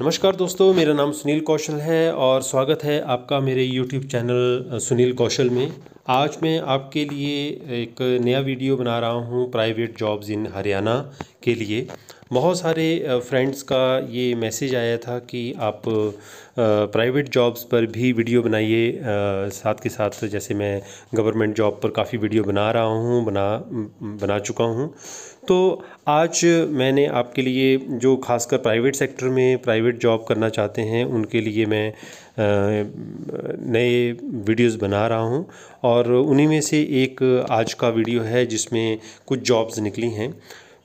नमस्कार दोस्तों मेरा नाम सुनील कौशल है और स्वागत है आपका मेरे यूट्यूब चैनल सुनील कौशल में आज मैं आपके लिए एक नया वीडियो बना रहा हूँ प्राइवेट जॉब्स इन हरियाणा के लिए बहुत सारे फ्रेंड्स का ये मैसेज आया था कि आप प्राइवेट जॉब्स पर भी वीडियो बनाइए साथ के साथ तो जैसे मैं गवर्नमेंट जॉब पर काफ़ी वीडियो बना रहा हूँ बना बना चुका हूँ तो आज मैंने आपके लिए जो खासकर प्राइवेट सेक्टर में प्राइवेट जॉब करना चाहते हैं उनके लिए मैं नए वीडियोस बना रहा हूं और उन्हीं में से एक आज का वीडियो है जिसमें कुछ जॉब्स निकली हैं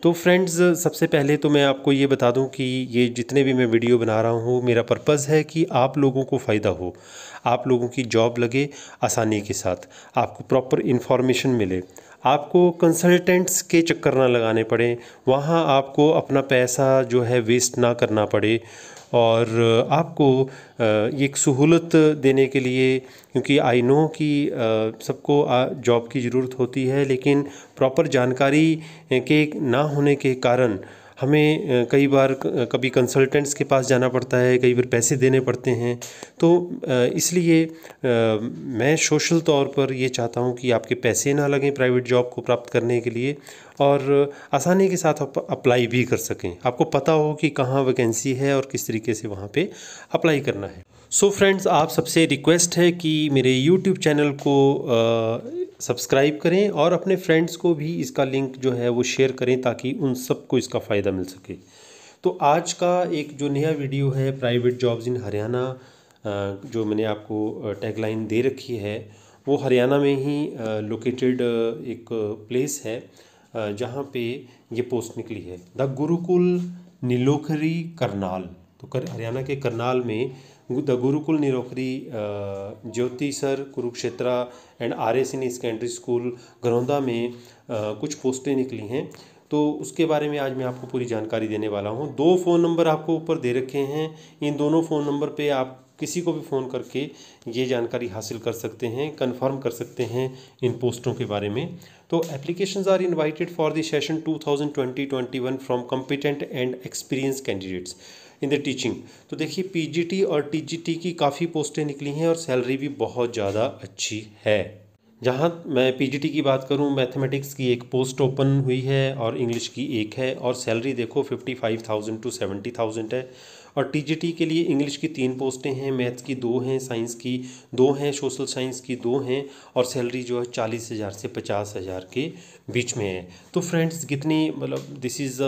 तो फ्रेंड्स सबसे पहले तो मैं आपको ये बता दूं कि ये जितने भी मैं वीडियो बना रहा हूँ मेरा पर्पज़ है कि आप लोगों को फ़ायदा हो आप लोगों की जॉब लगे आसानी के साथ आपको प्रॉपर इन्फॉर्मेशन मिले आपको कंसल्टेंट्स के चक्कर ना लगाने पड़े वहाँ आपको अपना पैसा जो है वेस्ट ना करना पड़े और आपको एक सहूलत देने के लिए क्योंकि आई नो कि सबको जॉब की ज़रूरत होती है लेकिन प्रॉपर जानकारी के ना होने के कारण हमें कई बार कभी कंसल्टेंट्स के पास जाना पड़ता है कई बार पैसे देने पड़ते हैं तो इसलिए मैं सोशल तौर पर ये चाहता हूँ कि आपके पैसे ना लगें प्राइवेट जॉब को प्राप्त करने के लिए और आसानी के साथ आप अप्लाई भी कर सकें आपको पता हो कि कहाँ वैकेंसी है और किस तरीके से वहाँ पे अप्लाई करना है सो so फ्रेंड्स आप सबसे रिक्वेस्ट है कि मेरे यूट्यूब चैनल को आ, सब्सक्राइब करें और अपने फ्रेंड्स को भी इसका लिंक जो है वो शेयर करें ताकि उन सबको इसका फ़ायदा मिल सके तो आज का एक जो नया वीडियो है प्राइवेट जॉब्स इन हरियाणा जो मैंने आपको टैगलाइन दे रखी है वो हरियाणा में ही लोकेटेड एक प्लेस है जहाँ पे ये पोस्ट निकली है द गुरुकुल नीलोखरी करनाल तो कर हरियाणा के करनाल में the Gurukul Nirokhari Jyotisar Kurukshetra and R S in secondary school Garonda में कुछ पोस्टें निकली हैं तो उसके बारे में आज मैं आपको पूरी जानकारी देने वाला हूँ दो फ़ोन नंबर आपको ऊपर दे रखे हैं इन दोनों फ़ोन नंबर पे आप किसी को भी फ़ोन करके ये जानकारी हासिल कर सकते हैं कंफर्म कर सकते हैं इन पोस्टों के बारे में तो applications are invited for the session 2020-21 from competent and experience candidates in the teaching तो देखिए पीजीटी और टीजीटी की काफ़ी पोस्टें निकली हैं और सैलरी भी बहुत ज़्यादा अच्छी है जहाँ मैं पीजीटी की बात करूँ मैथमेटिक्स की एक पोस्ट ओपन हुई है और इंग्लिश की एक है और सैलरी देखो fifty five thousand to seventy thousand है और टीजीटी के लिए इंग्लिश की तीन पोस्टें हैं मैथ्स की दो हैं साइंस की दो हैं सोशल साइंस की दो हैं और सैलरी जो है चालीस हज़ार से पचास हज़ार के बीच में है तो फ्रेंड्स कितनी मतलब this is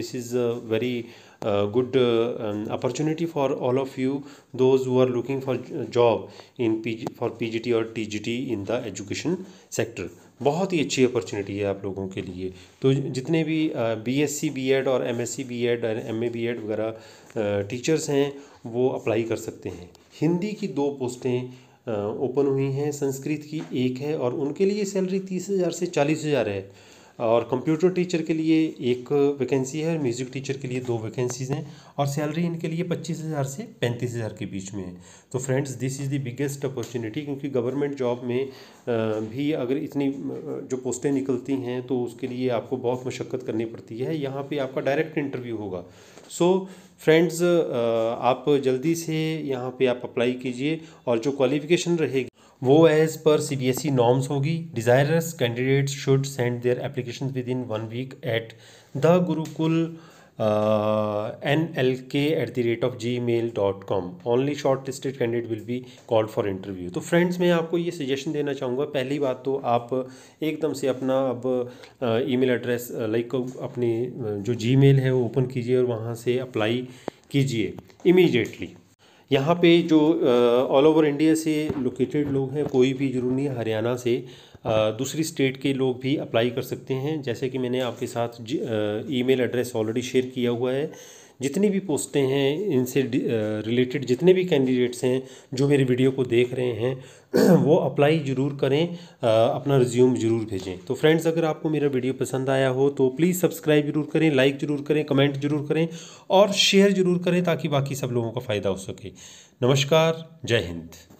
this is very good uh, opportunity for all of you those who are looking for job in PG, for PGT और TGT in the education sector बहुत ही अच्छी अपॉर्चुनिटी है आप लोगों के लिए तो जितने भी B S C B Ed और M S C B Ed M A B Ed वगैरह टीचर्स uh, हैं वो अप्लाई कर सकते हैं हिंदी की दो पोस्टें ओपन uh, हुई हैं संस्कृत की एक है और उनके लिए सैलरी तीस हज़ार से चालीस हज़ार है और कंप्यूटर टीचर के लिए एक वैकेंसी है म्यूज़िक टीचर के लिए दो वैकेंसीज़ हैं और सैलरी इनके लिए पच्चीस हज़ार से पैंतीस हज़ार के बीच में है तो friends this is the biggest opportunity क्योंकि गवर्नमेंट जॉब में भी अगर इतनी जो पोस्टें निकलती हैं तो उसके लिए आपको बहुत मशक्क़त करनी पड़ती है यहाँ पर आपका डायरेक्ट इंटरव्यू होगा सो फ्रेंड्स आप जल्दी से यहाँ पर आप अप्लाई कीजिए और जो क्वालिफ़िकेशन रहेगी वो as per C B S E norms होगी desirous candidates should send their application within one week at the Gurukul N L K at the rate of gmail dot com only shortlisted candidate will be called for interview तो friends मैं आपको ये suggestion देना चाहूँगा पहली बात तो आप एकदम से अपना अब ई मेल एड्रेस लाइक अपनी uh, जो जी मेल है वो ओपन कीजिए और वहाँ से अप्लाई कीजिए इमीजिएटली यहाँ पे जो ऑल ओवर इंडिया से लोकेटेड लोग हैं कोई भी ज़रूरी नहीं हरियाणा से दूसरी स्टेट के लोग भी अप्लाई कर सकते हैं जैसे कि मैंने आपके साथ ईमेल एड्रेस ऑलरेडी शेयर किया हुआ है जितनी भी पोस्टें हैं इनसे रिलेटेड जितने भी कैंडिडेट्स हैं जो मेरे वीडियो को देख रहे हैं वो अप्लाई ज़रूर करें अपना रिज्यूम ज़रूर भेजें तो फ्रेंड्स अगर आपको मेरा वीडियो पसंद आया हो तो प्लीज़ सब्सक्राइब जरूर करें लाइक ज़रूर करें कमेंट ज़रूर करें और शेयर ज़रूर करें ताकि बाकी सब लोगों का फ़ायदा हो सके नमस्कार जय हिंद